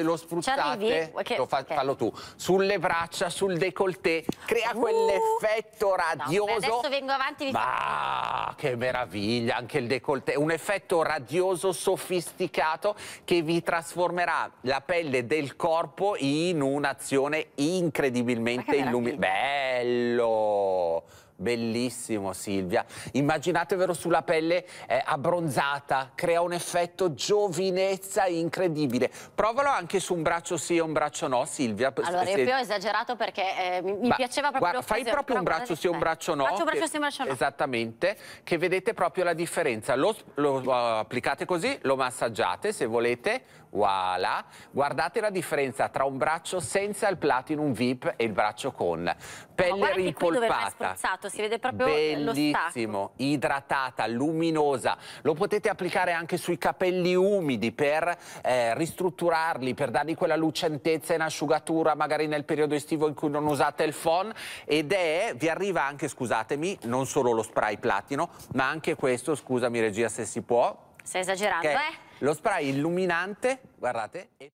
lo sfruttate, lo fa, okay. fallo tu, sulle braccia, sul décolleté, crea uh, quell'effetto radioso. No, adesso vengo avanti vi Ma che meraviglia, anche il décolleté, un effetto radioso sofisticato che vi trasformerà la pelle del corpo in un'azione incredibilmente illuminata. Bello! Bellissimo Silvia, immaginatevelo sulla pelle eh, abbronzata, crea un effetto giovinezza incredibile. Provalo anche su un braccio sì e un braccio no Silvia. Allora se... io più ho esagerato perché eh, mi, mi piaceva proprio guarda, Fai proprio un braccio sì e un braccio no. un braccio sì e un braccio no. Esattamente, che vedete proprio la differenza. Lo, lo uh, applicate così, lo massaggiate se volete, voilà. Guardate la differenza tra un braccio senza il Platinum VIP e il braccio con. Pelle rimpolpata si vede proprio eh, Bellissimo, idratata, luminosa. Lo potete applicare anche sui capelli umidi per eh, ristrutturarli, per dargli quella lucentezza in asciugatura, magari nel periodo estivo in cui non usate il phon. Ed è, vi arriva anche, scusatemi, non solo lo spray platino, ma anche questo, scusami regia se si può. Stai esagerando, eh? Lo spray illuminante, guardate.